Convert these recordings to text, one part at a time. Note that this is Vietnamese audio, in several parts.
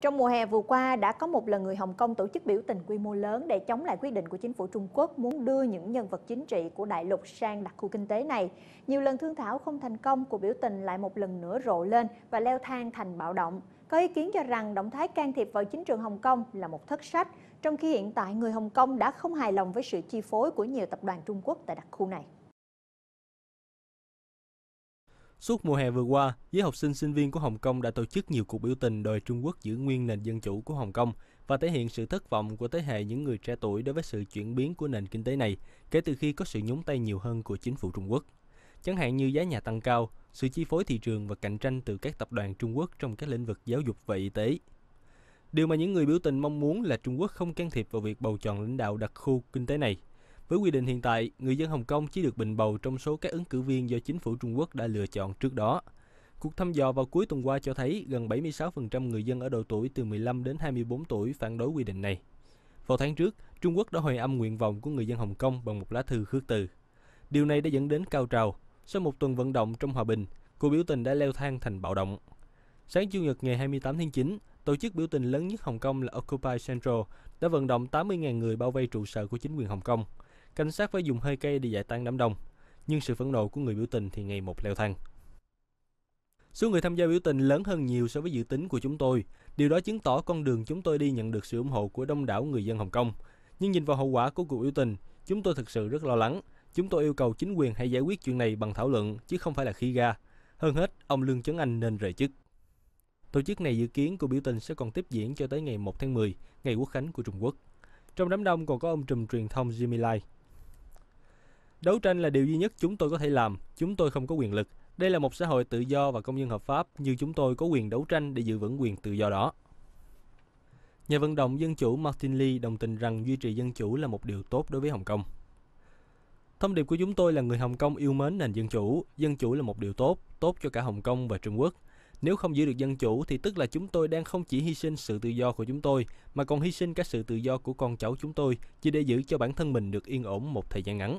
Trong mùa hè vừa qua, đã có một lần người Hồng Kông tổ chức biểu tình quy mô lớn để chống lại quyết định của chính phủ Trung Quốc muốn đưa những nhân vật chính trị của đại lục sang đặc khu kinh tế này. Nhiều lần thương thảo không thành công, của biểu tình lại một lần nữa rộ lên và leo thang thành bạo động. Có ý kiến cho rằng động thái can thiệp vào chính trường Hồng Kông là một thất sách, trong khi hiện tại người Hồng Kông đã không hài lòng với sự chi phối của nhiều tập đoàn Trung Quốc tại đặc khu này. Suốt mùa hè vừa qua, giới học sinh sinh viên của Hồng Kông đã tổ chức nhiều cuộc biểu tình đòi Trung Quốc giữ nguyên nền dân chủ của Hồng Kông và thể hiện sự thất vọng của thế hệ những người trẻ tuổi đối với sự chuyển biến của nền kinh tế này kể từ khi có sự nhúng tay nhiều hơn của chính phủ Trung Quốc. Chẳng hạn như giá nhà tăng cao, sự chi phối thị trường và cạnh tranh từ các tập đoàn Trung Quốc trong các lĩnh vực giáo dục và y tế. Điều mà những người biểu tình mong muốn là Trung Quốc không can thiệp vào việc bầu chọn lãnh đạo đặc khu kinh tế này – với quy định hiện tại, người dân Hồng Kông chỉ được bình bầu trong số các ứng cử viên do chính phủ Trung Quốc đã lựa chọn trước đó. Cuộc thăm dò vào cuối tuần qua cho thấy gần 76% người dân ở độ tuổi từ 15 đến 24 tuổi phản đối quy định này. Vào tháng trước, Trung Quốc đã hồi âm nguyện vọng của người dân Hồng Kông bằng một lá thư khước từ. Điều này đã dẫn đến cao trào. Sau một tuần vận động trong hòa bình, cuộc biểu tình đã leo thang thành bạo động. Sáng Chủ nhật ngày 28 tháng 9, tổ chức biểu tình lớn nhất Hồng Kông là Occupy Central đã vận động 80.000 người bao vây trụ sở của chính quyền Hồng Kông cảnh sát phải dùng hơi cây để giải tán đám đông, nhưng sự phẫn nộ của người biểu tình thì ngày một leo thang. Số người tham gia biểu tình lớn hơn nhiều so với dự tính của chúng tôi. Điều đó chứng tỏ con đường chúng tôi đi nhận được sự ủng hộ của đông đảo người dân Hồng Kông. Nhưng nhìn vào hậu quả của cuộc biểu tình, chúng tôi thực sự rất lo lắng. Chúng tôi yêu cầu chính quyền hãy giải quyết chuyện này bằng thảo luận, chứ không phải là khí ga. Hơn hết, ông Lương Chấn Anh nên rời chức. Tổ chức này dự kiến cuộc biểu tình sẽ còn tiếp diễn cho tới ngày 1 tháng 10, ngày quốc khánh của Trung Quốc. Trong đám đông còn có ông trùm truyền thông Jimmy Lai, Đấu tranh là điều duy nhất chúng tôi có thể làm, chúng tôi không có quyền lực. Đây là một xã hội tự do và công dân hợp pháp, như chúng tôi có quyền đấu tranh để giữ vững quyền tự do đó. Nhà vận động dân chủ Martin Lee đồng tình rằng duy trì dân chủ là một điều tốt đối với Hồng Kông. Thông điệp của chúng tôi là người Hồng Kông yêu mến nền dân chủ, dân chủ là một điều tốt, tốt cho cả Hồng Kông và Trung Quốc. Nếu không giữ được dân chủ thì tức là chúng tôi đang không chỉ hy sinh sự tự do của chúng tôi mà còn hy sinh cả sự tự do của con cháu chúng tôi chỉ để giữ cho bản thân mình được yên ổn một thời gian ngắn.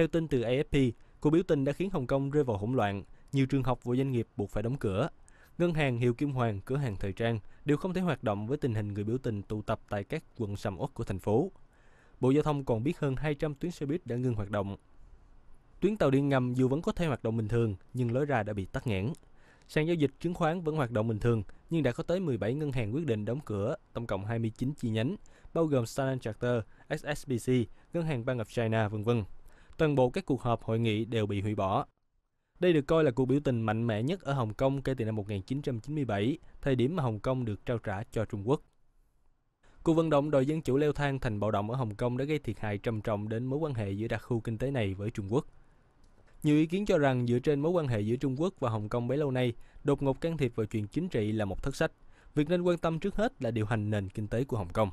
Theo tin từ AFP, cuộc biểu tình đã khiến Hồng Kông rơi vào hỗn loạn, nhiều trường học và doanh nghiệp buộc phải đóng cửa. Ngân hàng Hiệu Kim Hoàng, cửa hàng thời trang đều không thể hoạt động với tình hình người biểu tình tụ tập tại các quận sầm uất của thành phố. Bộ Giao thông còn biết hơn 200 tuyến xe buýt đã ngừng hoạt động. Tuyến tàu điện ngầm dù vẫn có thể hoạt động bình thường, nhưng lối ra đã bị tắc nghẽn. Sàn giao dịch chứng khoán vẫn hoạt động bình thường, nhưng đã có tới 17 ngân hàng quyết định đóng cửa, tổng cộng 29 chi nhánh, bao gồm Standard Charter, SSBC, Ngân hàng Bank of China, v.v toàn bộ các cuộc họp hội nghị đều bị hủy bỏ. Đây được coi là cuộc biểu tình mạnh mẽ nhất ở Hồng Kông kể từ năm 1997, thời điểm mà Hồng Kông được trao trả cho Trung Quốc. Cuộc vận động đòi dân chủ leo thang thành bạo động ở Hồng Kông đã gây thiệt hại trầm trọng đến mối quan hệ giữa đặc khu kinh tế này với Trung Quốc. Nhiều ý kiến cho rằng dựa trên mối quan hệ giữa Trung Quốc và Hồng Kông bấy lâu nay, đột ngột can thiệp vào chuyện chính trị là một thất sách. Việc nên quan tâm trước hết là điều hành nền kinh tế của Hồng Kông.